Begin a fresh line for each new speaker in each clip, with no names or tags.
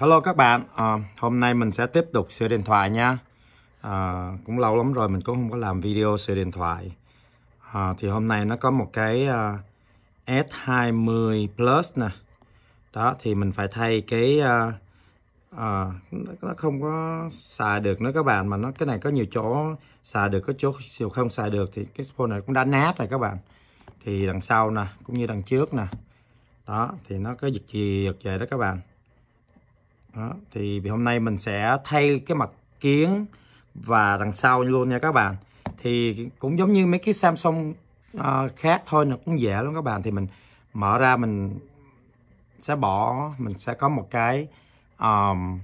Hello các bạn, à, hôm nay mình sẽ tiếp tục sửa điện thoại nha à, Cũng lâu lắm rồi mình cũng không có làm video sửa điện thoại à, Thì hôm nay nó có một cái uh, S20 Plus nè Đó, thì mình phải thay cái uh, uh, Nó không có xài được nữa các bạn Mà nó cái này có nhiều chỗ xài được, có chỗ siêu không xài được Thì cái phone này cũng đã nát rồi các bạn Thì đằng sau nè, cũng như đằng trước nè Đó, thì nó có giật gì giật vậy đó các bạn đó. thì hôm nay mình sẽ thay cái mặt kiến và đằng sau luôn nha các bạn thì cũng giống như mấy cái Samsung uh, khác thôi nó cũng dễ lắm các bạn thì mình mở ra mình sẽ bỏ mình sẽ có một cái um,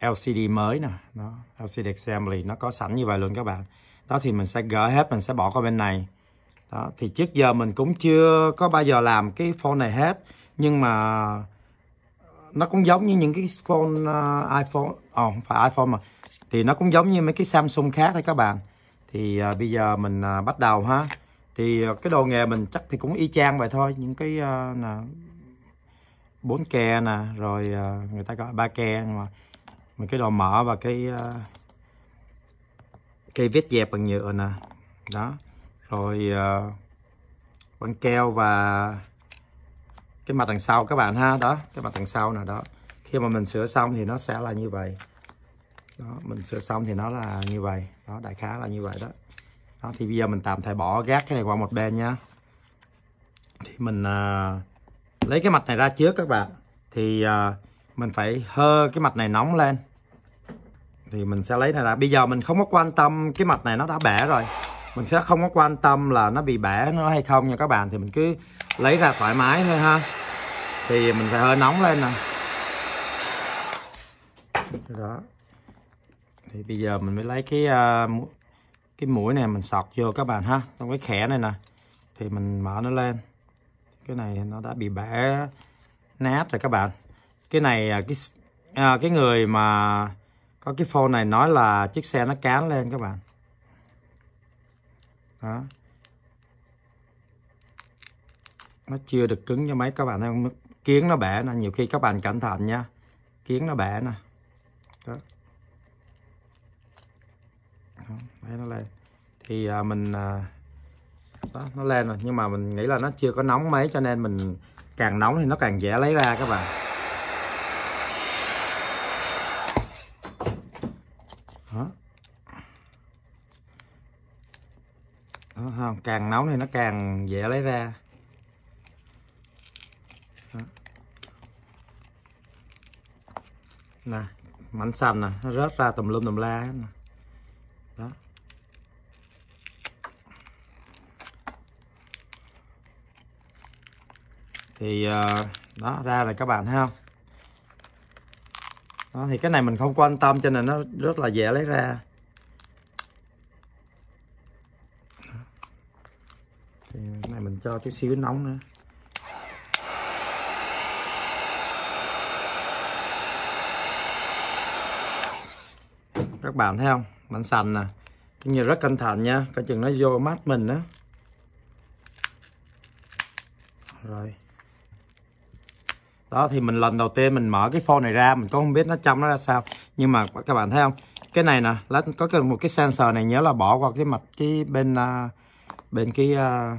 LCD mới nè nó LCD assembly nó có sẵn như vậy luôn các bạn đó thì mình sẽ gỡ hết mình sẽ bỏ qua bên này đó thì trước giờ mình cũng chưa có bao giờ làm cái phone này hết nhưng mà nó cũng giống như những cái phone uh, iPhone ồ ờ, oh, không phải iPhone mà thì nó cũng giống như mấy cái Samsung khác thôi các bạn thì uh, bây giờ mình uh, bắt đầu ha thì uh, cái đồ nghề mình chắc thì cũng y chang vậy thôi những cái uh, nè bốn ke nè rồi uh, người ta gọi ba ke mà mà cái đồ mở và cái uh, cây vết dẹp bằng nhựa nè đó rồi uh, băng keo và cái mặt đằng sau các bạn ha đó cái mặt đằng sau nè đó khi mà mình sửa xong thì nó sẽ là như vậy đó mình sửa xong thì nó là như vậy đó đại khái là như vậy đó đó thì bây giờ mình tạm thời bỏ gác cái này qua một bên nha thì mình à, lấy cái mặt này ra trước các bạn thì à, mình phải hơ cái mặt này nóng lên thì mình sẽ lấy này ra bây giờ mình không có quan tâm cái mặt này nó đã bẻ rồi mình sẽ không có quan tâm là nó bị bẻ nó hay không nha các bạn thì mình cứ lấy ra thoải mái thôi ha thì mình phải hơi nóng lên nè đó thì bây giờ mình mới lấy cái uh, cái mũi này mình sọc vô các bạn ha trong cái khẽ này nè thì mình mở nó lên cái này nó đã bị bẻ nát rồi các bạn cái này à, cái à, cái người mà có cái phone này nói là chiếc xe nó cán lên các bạn đó nó chưa được cứng cho mấy các bạn thấy kiến nó bẻ nè nhiều khi các bạn cẩn thận nha kiến nó bẻ nè đó đấy nó lên thì à, mình à, đó, nó lên rồi nhưng mà mình nghĩ là nó chưa có nóng mấy cho nên mình càng nóng thì nó càng dễ lấy ra các bạn đó. không? càng nóng thì nó càng dễ lấy ra nè mảnh xanh nè nó rớt ra tùm lum tùm la nè đó thì ờ, đó ra rồi các bạn thấy không đó, thì cái này mình không quan tâm cho nên nó rất là dễ lấy ra thì cái này mình cho chút xíu nóng nữa các bạn thấy không mạnh sành nè cũng như rất cẩn thận nha coi chừng nó vô mắt mình đó rồi đó thì mình lần đầu tiên mình mở cái phone này ra mình cũng không biết nó trong nó ra sao nhưng mà các bạn thấy không cái này nè có cần một cái sensor này nhớ là bỏ qua cái mặt cái bên uh, bên cái uh,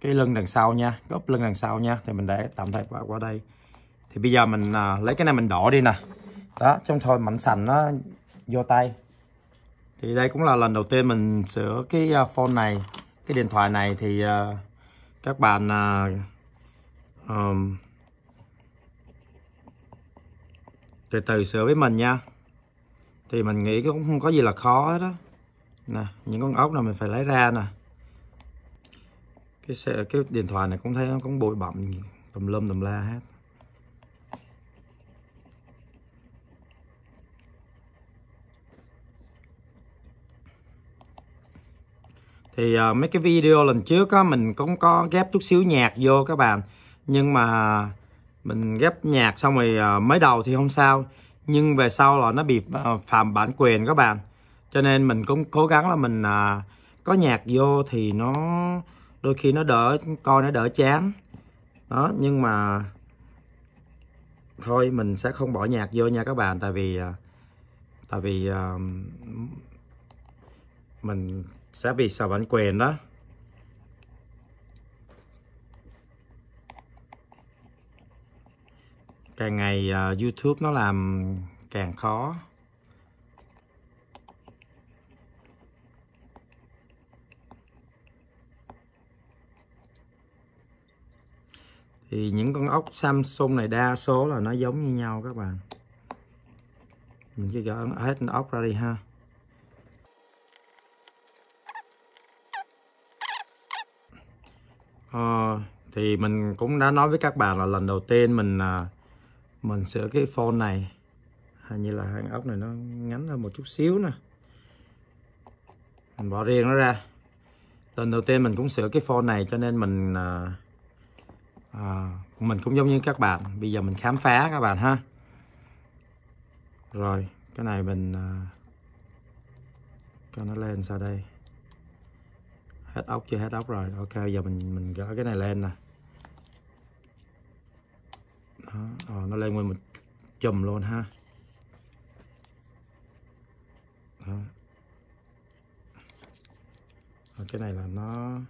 cái lưng đằng sau nha góc lưng đằng sau nha thì mình để tạm thời qua, qua đây thì bây giờ mình uh, lấy cái này mình đổ đi nè đó trong thôi mảnh sành nó vô tay thì đây cũng là lần đầu tiên mình sửa cái à, phone này cái điện thoại này thì à, các bạn um, từ từ sửa với mình nha thì mình nghĩ cũng không có gì là khó hết đó nè những con ốc này mình phải lấy ra nè cái cái điện thoại này cũng thấy nó cũng bụi bặm tùm lum tùm la hết thì uh, mấy cái video lần trước á mình cũng có ghép chút xíu nhạc vô các bạn nhưng mà mình ghép nhạc xong rồi uh, mới đầu thì không sao nhưng về sau là nó bị uh, phạm bản quyền các bạn cho nên mình cũng cố gắng là mình uh, có nhạc vô thì nó đôi khi nó đỡ coi nó đỡ chán đó nhưng mà thôi mình sẽ không bỏ nhạc vô nha các bạn tại vì tại vì uh, mình sẽ bị xả bán quyền đó càng ngày uh, YouTube nó làm càng khó thì những con ốc Samsung này đa số là nó giống như nhau các bạn mình cứ gỡ hết ốc ra đi ha à, thì mình cũng đã nói với các bạn là lần đầu tiên mình à, mình sửa cái phone này hình như là hàng ốc này nó ngắn hơn một chút xíu nè mình bỏ riêng nó ra lần đầu tiên mình cũng sửa cái phone này cho nên mình à, à, mình cũng giống như các bạn bây giờ mình khám phá các bạn ha rồi cái này mình à, cho nó lên sao đây hết ốc chưa hết ốc rồi ok giờ mình mình gỡ cái này lên nè đó, à, nó lên nguyên một chùm luôn ha đó. cái này là nó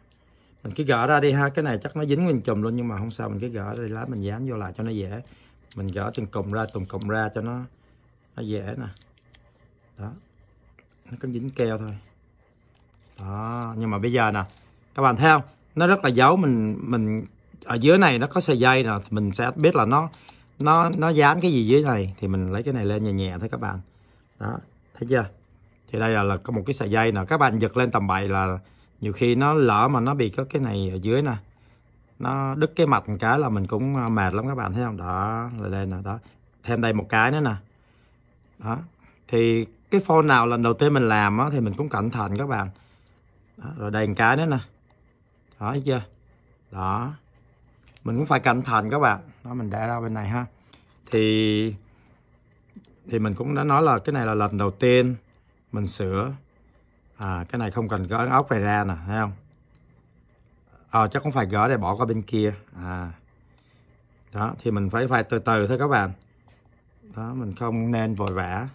mình cứ gỡ ra đi ha cái này chắc nó dính nguyên chùm luôn nhưng mà không sao mình cứ gỡ ra đi lá mình dán vô lại cho nó dễ mình gỡ từng cụm ra từng cụm ra cho nó nó dễ nè đó nó cứ dính keo thôi đó nhưng mà bây giờ nè các bạn thấy không nó rất là giấu mình mình ở dưới này nó có sợi dây nè mình sẽ biết là nó nó nó dán cái gì dưới này thì mình lấy cái này lên nhẹ nhẹ thôi các bạn đó thấy chưa thì đây là, là có một cái sợi dây nè các bạn giật lên tầm bậy là nhiều khi nó lỡ mà nó bị có cái này ở dưới nè nó đứt cái mặt một cái là mình cũng à, mệt lắm các bạn thấy không đó là đây nè đó thêm đây một cái nữa nè đó thì cái phone nào lần đầu tiên mình làm á, thì mình cũng cẩn thận các bạn đó, rồi đây cái nữa nè đó thấy chưa đó mình cũng phải cẩn thận các bạn đó mình để ra bên này ha thì thì mình cũng đã nói là cái này là lần đầu tiên mình sửa à, cái này không cần gỡ ốc này ra nè thấy không ờ à, chắc cũng phải gỡ để bỏ qua bên kia à đó thì mình phải phải từ từ thôi các bạn đó mình không nên vội vã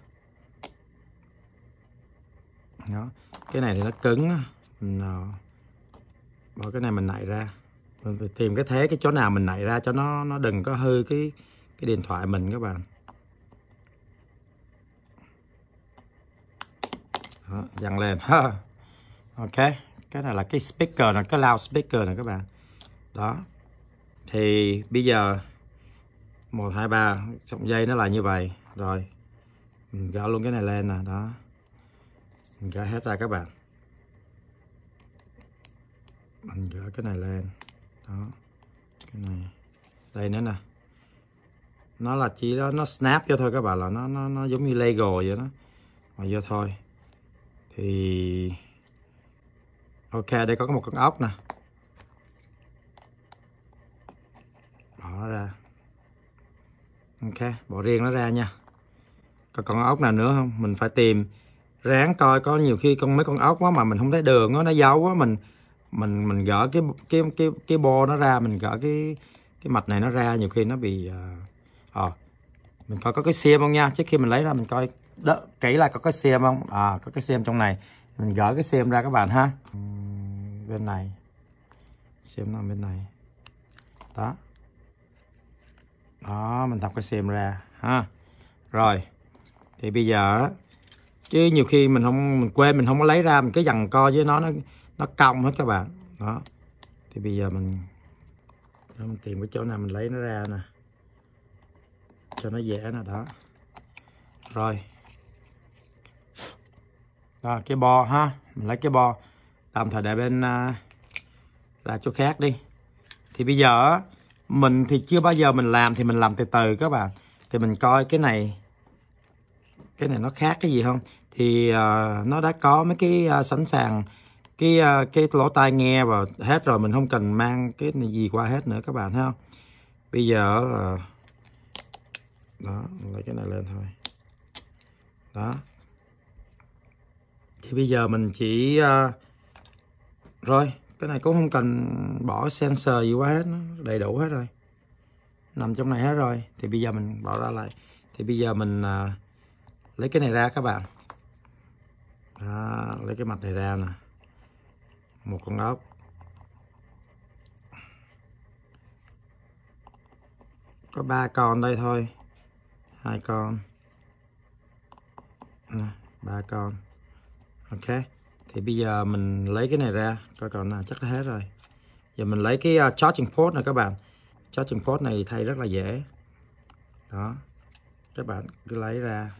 đó cái này thì nó cứng nào ờ. bỏ cái này mình nạy ra mình phải tìm cái thế cái chỗ nào mình nạy ra cho nó nó đừng có hư cái cái điện thoại mình các bạn Đó, lên ha ok cái này là cái speaker là cái loudspeaker này các bạn đó thì bây giờ một hai ba trọng dây nó là như vậy rồi mình gỡ luôn cái này lên nè đó mình gỡ hết ra các bạn mình gỡ cái này lên đó cái này đây nữa nè nó là chỉ đó nó snap vô thôi các bạn là nó nó nó giống như lego vậy đó mà vô thôi thì ok đây có một con ốc nè bỏ nó ra ok bỏ riêng nó ra nha có con ốc nào nữa không mình phải tìm ráng coi có nhiều khi con mấy con ốc quá mà mình không thấy đường đó, nó giấu quá mình mình mình gỡ cái cái cái cái bo nó ra mình gỡ cái cái mạch này nó ra nhiều khi nó bị à, ờ à, mình coi có cái xem không nha trước khi mình lấy ra mình coi đỡ kỹ là có cái xem không à có cái xem trong này mình gỡ cái xem ra các bạn ha bên này xem nằm bên này đó đó mình thọc cái xem ra ha rồi thì bây giờ chứ nhiều khi mình không mình quên mình không có lấy ra mình cứ dằn co với nó nó nó cong hết các bạn đó thì bây giờ mình mình tìm cái chỗ nào mình lấy nó ra nè cho nó dễ nè đó rồi đó, cái bo ha mình lấy cái bo tạm thời để bên à, ra chỗ khác đi thì bây giờ mình thì chưa bao giờ mình làm thì mình làm từ từ các bạn thì mình coi cái này cái này nó khác cái gì không thì uh, nó đã có mấy cái uh, sẵn sàng cái ờ, cái lỗ tai nghe và hết rồi mình không cần mang cái này gì qua hết nữa các bạn thấy không bây giờ là ờ, đó lấy cái này lên thôi đó thì bây giờ mình chỉ ờ, rồi cái này cũng không cần bỏ sensor gì quá hết đầy đủ hết rồi nằm trong này hết rồi thì bây giờ mình bỏ ra lại thì bây giờ mình lấy cái này ra các bạn đó, lấy cái mặt này ra nè một con ốc có ba con đây thôi hai con ba con ok thì bây giờ mình lấy cái này ra coi còn nào chắc là hết rồi giờ mình lấy cái uh, charging port này các bạn charging port này thay rất là dễ đó các bạn cứ lấy ra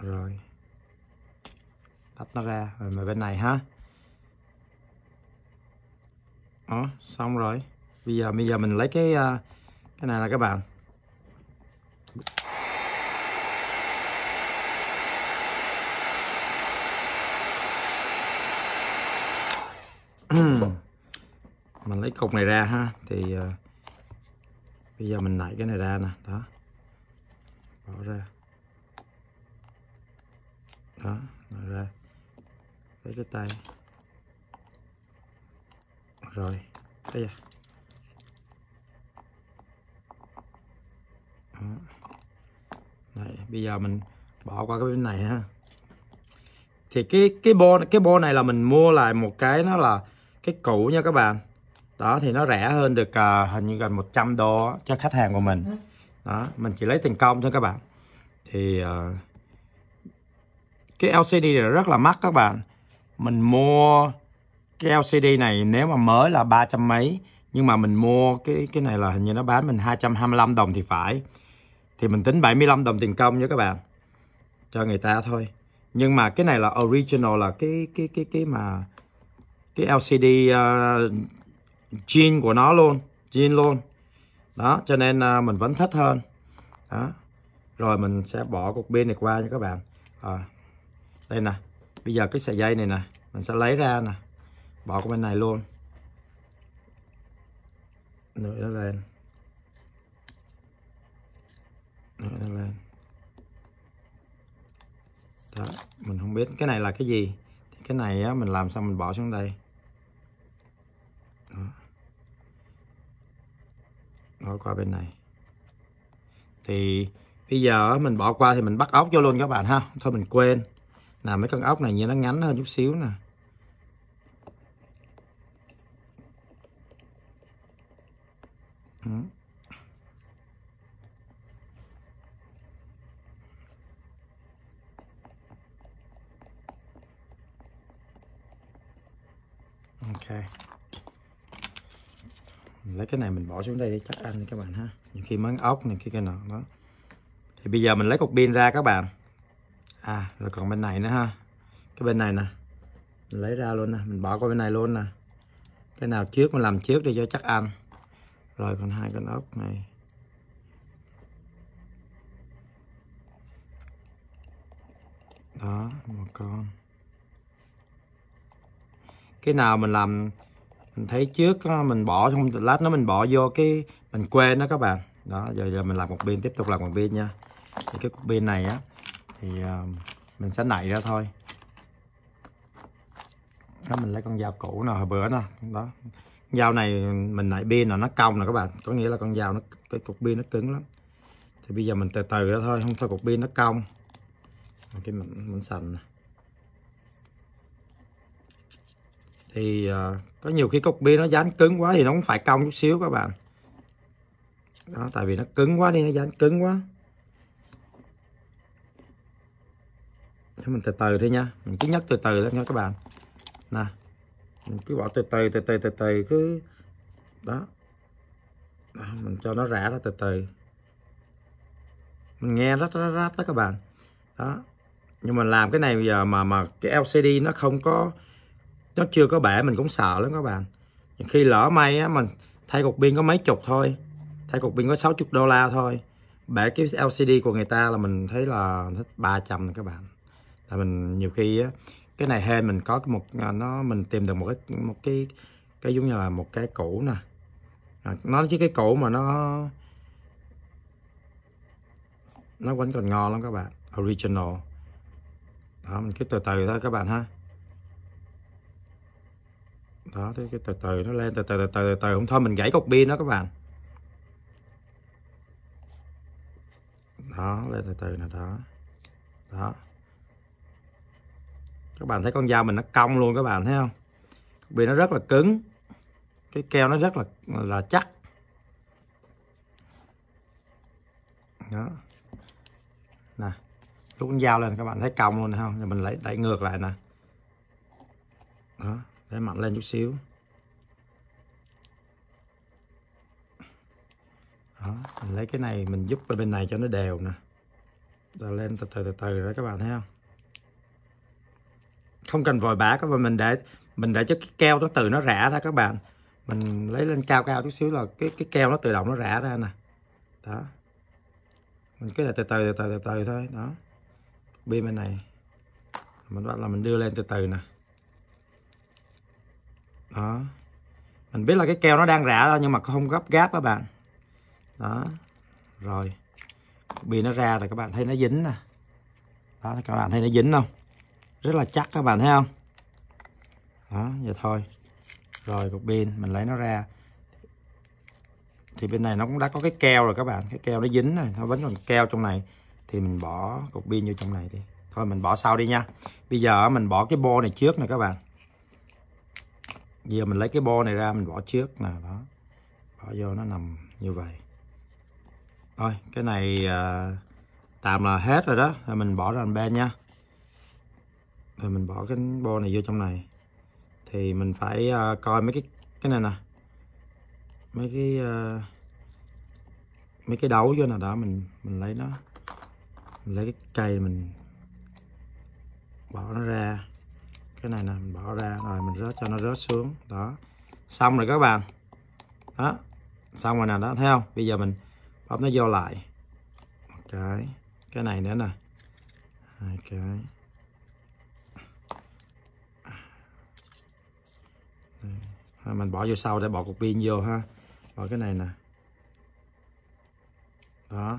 rồi tách nó ra rồi mà bên này ha đó ờ, xong rồi bây giờ bây giờ mình lấy cái ờ, cái này là các bạn mình lấy cục này ra ha thì uh, bây giờ mình lại cái này ra nè đó bỏ ra đó bỏ ra lấy cái tay rồi đây à. Đấy, ừ. bây giờ mình bỏ qua cái bên này ha thì cái cái bo cái bo này là mình mua lại một cái nó là cái cũ nha các bạn đó thì nó rẻ hơn được uh, hình như gần 100 đô cho khách hàng của mình đó mình chỉ lấy tiền công thôi các bạn thì uh, cái LCD này rất là mắc các bạn mình mua cái LCD này nếu mà mới là ba trăm mấy nhưng mà mình mua cái cái này là hình như nó bán mình 225 đồng thì phải thì mình tính 75 đồng tiền công nha các bạn cho người ta thôi nhưng mà cái này là original là cái cái cái cái mà cái LCD uh, ờ, của nó luôn jean luôn đó cho nên uh, mình vẫn thích hơn đó rồi mình sẽ bỏ cục pin này qua nha các bạn à, đây nè bây giờ cái sợi dây này nè mình sẽ lấy ra nè bỏ qua bên này luôn nổi nó lên nổi nó lên đó mình không biết cái này là cái gì thì cái này á, mình làm xong mình bỏ xuống đây đó. bỏ qua bên này thì bây giờ mình bỏ qua thì mình bắt ốc vô luôn các bạn ha thôi mình quên là mấy con ốc này như nó ngắn hơn chút xíu nè Ừ. ok lấy cái này mình bỏ xuống đây để chắc ăn các bạn ha nhiều khi máng ốc này kia cái nọ đó thì bây giờ mình lấy cục pin ra các bạn à rồi còn bên này nữa ha cái bên này nè mình lấy ra luôn nè mình bỏ qua bên này luôn nè cái nào trước mình làm trước để cho chắc ăn rồi còn hai con ốc này đó một con cái nào mình làm mình thấy trước mình bỏ không lát nó mình bỏ vô cái mình quên đó các bạn đó giờ giờ mình làm một bên tiếp tục làm một bên nha thì cái bên này á thì ờ, mình sẽ nảy ra thôi đó mình lấy con dao cũ nào hồi bữa nè đó dao này mình lại pin là nó cong nè các bạn có nghĩa là con dao nó cái cục pin nó cứng lắm thì bây giờ mình từ từ đó thôi không thôi cục pin nó cong cái mình, mình sành này. thì uh, có nhiều khi cục pin nó dán cứng quá thì nó cũng phải cong chút xíu các bạn đó tại vì nó cứng quá đi nó dán cứng quá Thế mình từ từ thôi nha mình cứ nhấc từ từ thôi nha các bạn nè cứ bỏ từ từ từ từ từ từ cứ đó mình cho nó rã ra từ từ mình nghe rát rát rát đó các bạn đó nhưng mà làm cái này bây giờ mà mà cái LCD nó không có nó chưa có bể mình cũng sợ lắm các bạn khi lỡ may á mình thay cục pin có mấy chục thôi thay cục pin có 60 đô la thôi bể cái LCD của người ta là mình thấy là ba trăm các bạn là mình nhiều khi á cái này hên mình có một à, nó mình tìm được một cái một cái cái giống như là một cái cũ nè à, nó chứ cái cũ mà nó nó vẫn còn ngon lắm các bạn original đó mình cứ từ từ thôi các bạn ha đó thế cái từ từ nó lên từ từ từ từ từ từ không thôi mình gãy cục pin đó các bạn đó lên từ từ nè đó đó các bạn thấy con dao mình nó cong luôn các bạn thấy không vì nó rất là cứng cái keo nó rất là là chắc đó nè lúc con dao lên các bạn thấy cong luôn không rồi mình lấy đẩy ngược lại nè đó đẩy mạnh lên chút xíu đó mình lấy cái này mình giúp bên này cho nó đều nè rồi lên từ từ từ từ rồi các bạn thấy không không cần vòi bã các bạn mình để mình để cho cái keo nó từ nó rã ra các bạn mình lấy lên cao cao chút xíu là cái cái keo nó tự động nó rã ra nè đó mình cứ là từ từ từ từ từ từ thôi đó bên bên này mình bắt là mình đưa lên từ từ nè đó mình biết là cái keo nó đang rã ra nhưng mà không gấp gáp các bạn đó rồi bì nó ra rồi các bạn thấy nó dính nè đó các bạn thấy nó dính không rất là chắc các bạn thấy không đó giờ thôi rồi cục pin mình lấy nó ra thì bên này nó cũng đã có cái keo rồi các bạn cái keo nó dính này, nó vẫn còn keo trong này thì mình bỏ cục pin vô trong này đi thôi mình bỏ sau đi nha bây giờ mình bỏ cái bo này trước nè các bạn giờ mình lấy cái bo này ra mình bỏ trước nè đó bỏ vô nó nằm như vậy thôi cái này à, tạm là hết rồi đó thì mình bỏ ra làm bên nha rồi mình bỏ cái bo này vô trong này thì mình phải uh, coi mấy cái cái này nè mấy cái uh, mấy cái đấu vô nào đó mình mình lấy nó mình lấy cái cây mình bỏ nó ra cái này nè mình bỏ ra rồi mình rớt cho nó rớt xuống đó xong rồi các bạn đó xong rồi nè đó thấy không bây giờ mình bóp nó vô lại một cái cái này nữa nè hai cái À, mình bỏ vô sau để bỏ cục pin vô ha bỏ cái này nè đó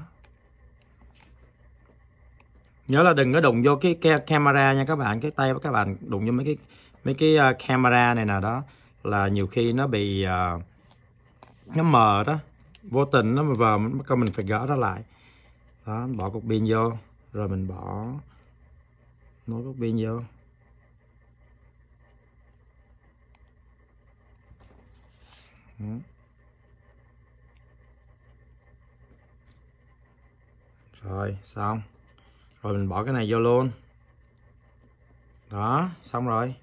nhớ là đừng có đụng vô cái, camera nha các bạn cái tay các bạn đụng vô mấy cái mấy cái à, camera này nè đó là nhiều khi nó bị à, nó mờ đó vô tình nó vờ mất mình phải gỡ nó lại đó bỏ cục pin vô rồi mình bỏ nối cục pin vô Ừ. rồi xong rồi mình bỏ cái này vô luôn đó xong rồi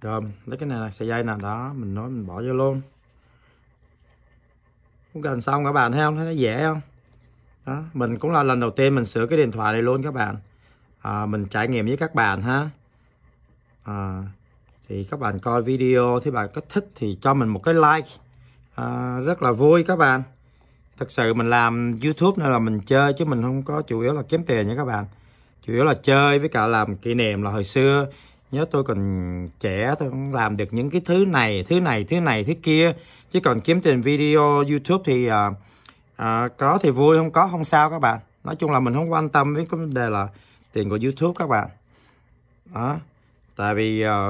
rồi lấy cái này là sợi dây nè đó mình nói mình bỏ vô luôn cũng gần xong các bạn thấy không thấy nó dễ không đó mình cũng là lần đầu tiên mình sửa cái điện thoại này luôn các bạn à, mình trải nghiệm với các bạn ha à, thì các bạn coi video thì bạn có thích thì cho mình một cái like à, rất là vui các bạn thật sự mình làm youtube nên là mình chơi chứ mình không có chủ yếu là kiếm tiền nha các bạn chủ yếu là chơi với cả làm kỷ niệm là hồi xưa nhớ tôi còn trẻ tôi cũng làm được những cái thứ này thứ này thứ này thứ kia chứ còn kiếm tiền video youtube thì à, à, có thì vui không có không sao các bạn nói chung là mình không quan tâm với cái vấn đề là tiền của youtube các bạn đó tại vì à,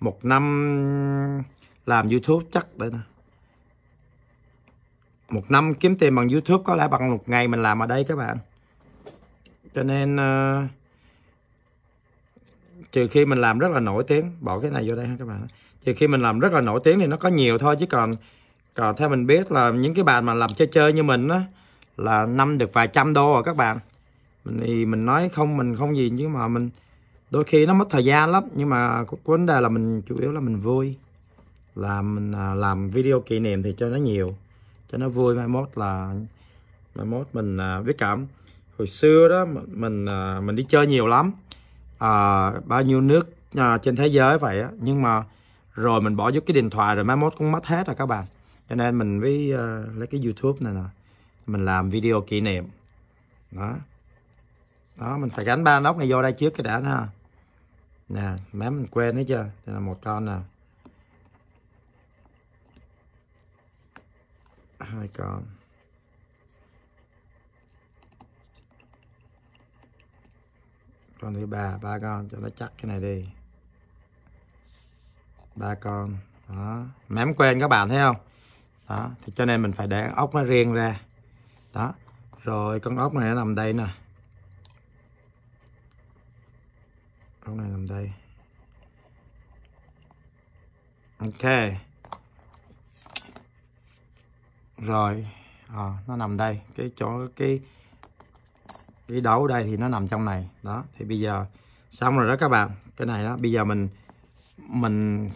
một năm làm youtube chắc đấy. nè một năm kiếm tiền bằng YouTube có lẽ bằng một ngày mình làm ở đây các bạn cho nên uh, trừ khi mình làm rất là nổi tiếng bỏ cái này vô đây ha các bạn trừ khi mình làm rất là nổi tiếng thì nó có nhiều thôi chứ còn còn theo mình biết là những cái bạn mà làm chơi chơi như mình á là năm được vài trăm đô rồi à các bạn mình thì mình nói không mình không gì chứ mà mình đôi khi nó mất thời gian lắm nhưng mà vấn đề là mình chủ yếu là mình vui làm mình à, làm video kỷ niệm thì cho nó nhiều cho nó vui mai mốt là mai mốt mình à, biết cảm hồi xưa đó mình à, mình đi chơi nhiều lắm à, bao nhiêu nước à, trên thế giới vậy á nhưng mà rồi mình bỏ vô cái điện thoại rồi mai mốt cũng mất hết rồi các bạn cho nên mình với à, lấy cái youtube này nè mình làm video kỷ niệm đó đó mình phải gắn ba nóc này vô đây trước cái đã nè nè mém mình quên hết chưa đây là một con nè hai con con thứ ba ba con cho nó chắc cái này đi ba con đó mém quen các bạn thấy không đó thì cho nên mình phải để ốc nó riêng ra đó rồi con ốc này nó nằm đây nè ốc này nằm đây ok rồi à, nó nằm đây cái chỗ cái cái đấu đây thì nó nằm trong này đó thì bây giờ xong rồi đó các bạn cái này đó bây giờ mình mình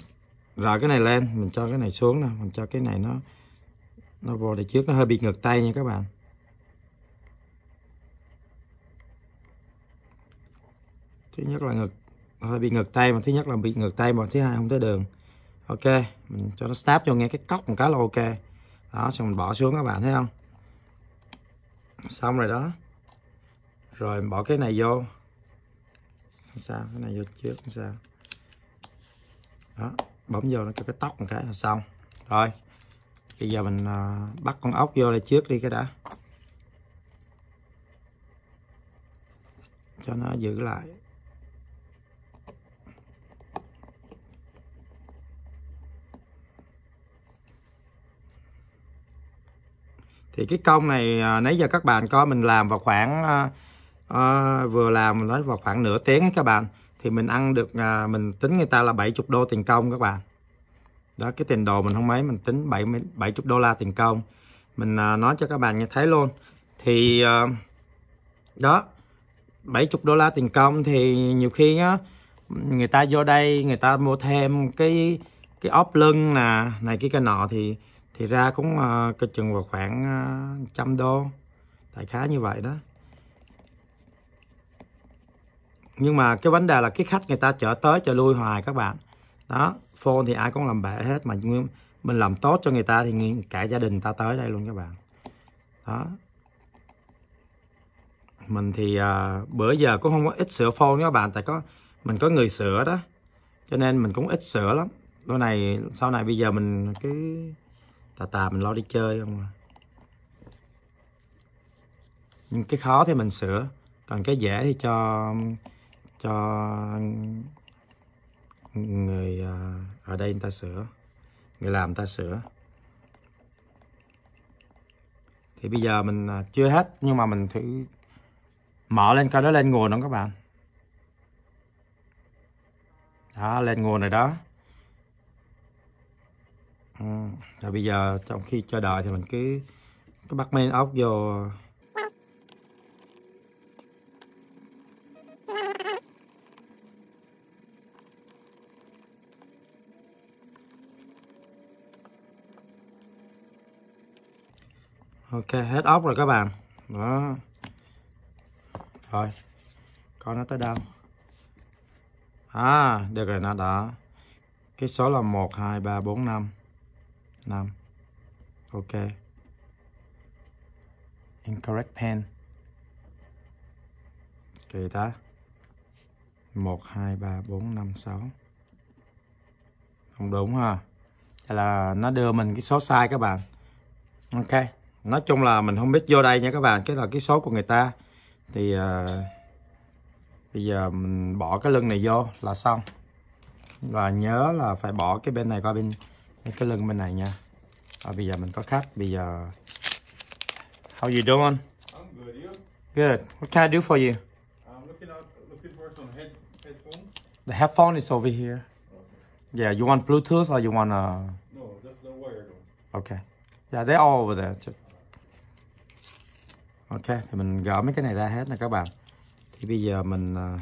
rờ cái này lên mình cho cái này xuống nè mình cho cái này nó nó vô để trước nó hơi bị ngược tay nha các bạn thứ nhất là ngược hơi bị ngược tay mà thứ nhất là bị ngược tay mà thứ hai không tới đường ok mình cho nó snap cho nghe cái cốc một cái là ok đó xong mình bỏ xuống các bạn thấy không xong rồi đó rồi bỏ cái này vô không sao cái này vô trước không sao đó bấm vô nó cho cái tóc một cái là xong rồi bây giờ mình à, bắt con ốc vô đây trước đi cái đã cho nó giữ lại thì cái công này à, nãy giờ các bạn coi mình làm vào khoảng à, à, vừa làm mình nói vào khoảng nửa tiếng ấy các bạn thì mình ăn được à, mình tính người ta là 70 đô tiền công các bạn đó cái tiền đồ mình không mấy mình tính 70 70 đô la tiền công mình à, nói cho các bạn nghe thấy luôn thì à, đó 70 đô la tiền công thì nhiều khi á người ta vô đây người ta mua thêm cái cái ốp lưng nè này cái cái nọ thì thì ra cũng uh, ờ, cái chừng vào khoảng uh, trăm đô đại khá như vậy đó nhưng mà cái vấn đề là cái khách người ta chở tới chở lui hoài các bạn đó phone thì ai cũng làm bể hết mà mình làm tốt cho người ta thì cả gia đình ta tới đây luôn các bạn đó mình thì uh, bữa giờ cũng không có ít sửa phone các bạn tại có mình có người sửa đó cho nên mình cũng ít sửa lắm lúc này sau này bây giờ mình cứ tà tà mình lo đi chơi không à nhưng cái khó thì mình sửa còn cái dễ thì cho cho người à, ở đây người ta sửa người làm người ta sửa thì bây giờ mình à, chưa hết nhưng mà mình thử mở lên coi nó lên nguồn không các bạn đó lên nguồn rồi đó ừ. rồi bây giờ trong khi chờ đợi thì mình cứ cứ bắt men ốc vô ok hết ốc rồi các bạn đó rồi coi nó tới đâu à được rồi nó đã cái số là một hai ba bốn năm 5 ok incorrect pen ok ta 1 2 3 4 5 6 không đúng ha Hay là nó đưa mình cái số sai các bạn ok nói chung là mình không biết vô đây nha các bạn cái là cái số của người ta thì uh, bây giờ mình bỏ cái lưng này vô là xong và nhớ là phải bỏ cái bên này qua bên cái lưng bên này nha à, bây giờ mình có khách bây giờ how you doing I'm good you good what can I do for you I'm um, looking out looking for some head, headphones the headphone is over here okay. yeah you want Bluetooth or you want a uh- no just the wired okay yeah they're all over there just... ok thì mình gỡ mấy cái này ra hết nè các bạn thì bây giờ mình uh,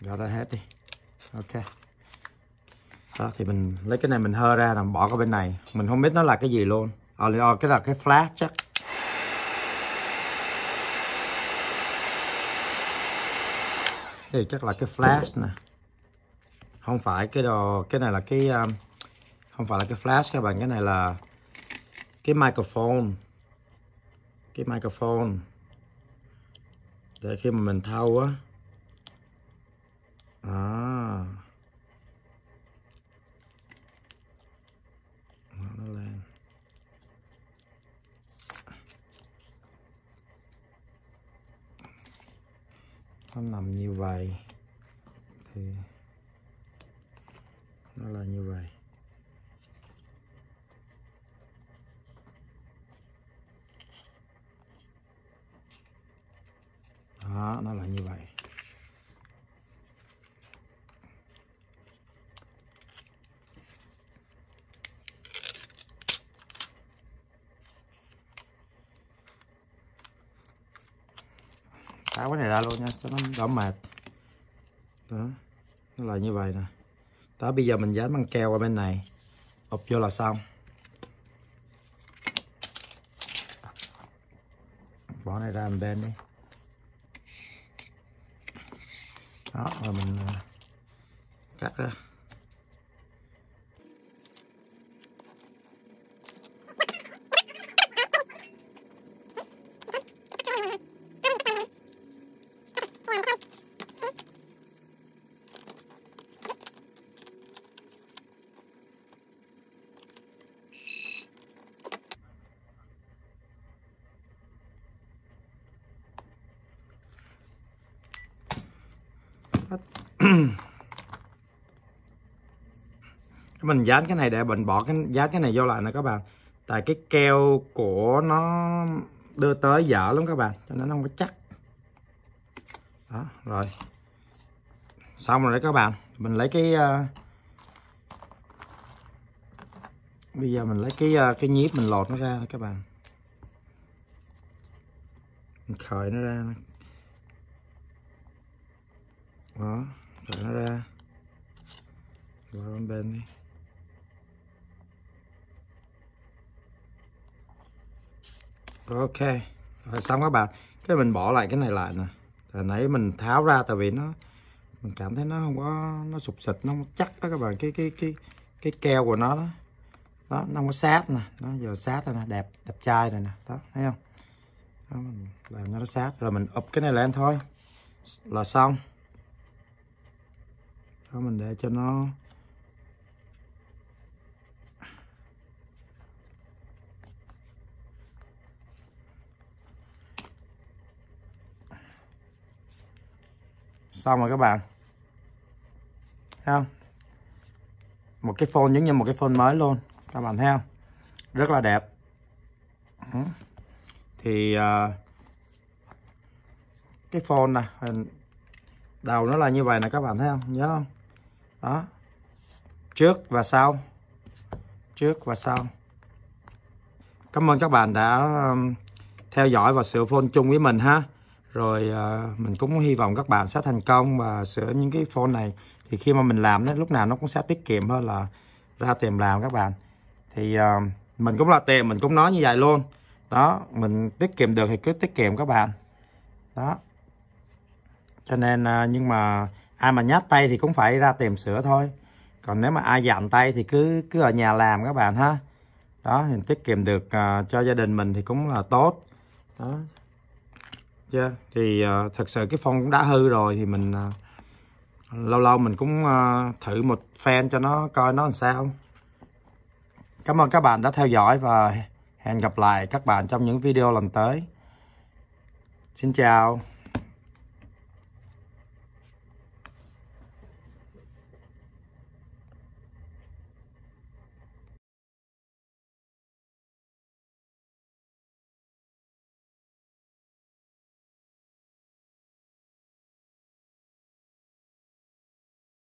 gỡ ra hết đi ok đó thì mình lấy cái này mình hơ ra làm bỏ qua bên này mình không biết nó là cái gì luôn ờ à, cái là cái flash chắc thì chắc là cái flash nè không phải cái đồ cái này là cái um, không phải là cái flash các bạn cái này là cái microphone cái microphone để khi mà mình thâu á à nó nằm như vậy thì nó là như vậy đó nó là như vậy tháo cái này ra luôn nha cho nó đỡ mệt đó nó là như vậy nè đó bây giờ mình dán băng keo qua bên này ụp vô là xong bỏ này ra một bên đi đó rồi mình ờ, cắt ra mình dán cái này để mình bỏ cái dán cái này vô lại nè các bạn tại cái keo của nó đưa tới dở lắm các bạn cho nên nó không có chắc đó rồi xong rồi đấy các bạn mình lấy cái uh, bây giờ mình lấy cái uh, cái nhíp mình lột nó ra các bạn mình khởi nó ra đó khởi nó ra qua bên đi ok rồi xong các bạn cái mình bỏ lại cái này lại nè hồi nãy mình tháo ra tại vì nó mình cảm thấy nó không có nó sụp sịch nó chắc đó các bạn cái cái cái cái keo của nó đó đó nó không có sát nè nó giờ sát rồi nè đẹp đẹp trai rồi nè đó thấy không đó, mình làm cho nó sát rồi mình ụp cái này lên thôi là xong đó mình để cho nó xong rồi các bạn thấy không một cái phone giống như một cái phone mới luôn các bạn thấy không rất là đẹp ừ. thì uh, cái phone nè hình đầu nó là như vậy nè các bạn thấy không nhớ không đó trước và sau trước và sau cảm ơn các bạn đã theo dõi và sự phone chung với mình ha rồi à, mình cũng hy vọng các bạn sẽ thành công và sửa những cái phone này thì khi mà mình làm nó lúc nào nó cũng sẽ tiết kiệm hơn là ra tìm làm các bạn thì à, mình cũng là tiền mình cũng nói như vậy luôn đó mình tiết kiệm được thì cứ tiết kiệm các bạn đó cho nên à, nhưng mà ai mà nhát tay thì cũng phải ra tìm sửa thôi còn nếu mà ai dặn tay thì cứ cứ ở nhà làm các bạn ha đó thì tiết kiệm được à, cho gia đình mình thì cũng là tốt đó chứ thì uh, ờ, thật sự cái phong cũng đã hư rồi thì mình uh, lâu lâu mình cũng uh, thử một fan cho nó coi nó làm sao cảm ơn các bạn đã theo dõi và hẹn gặp lại các bạn trong những video lần tới xin chào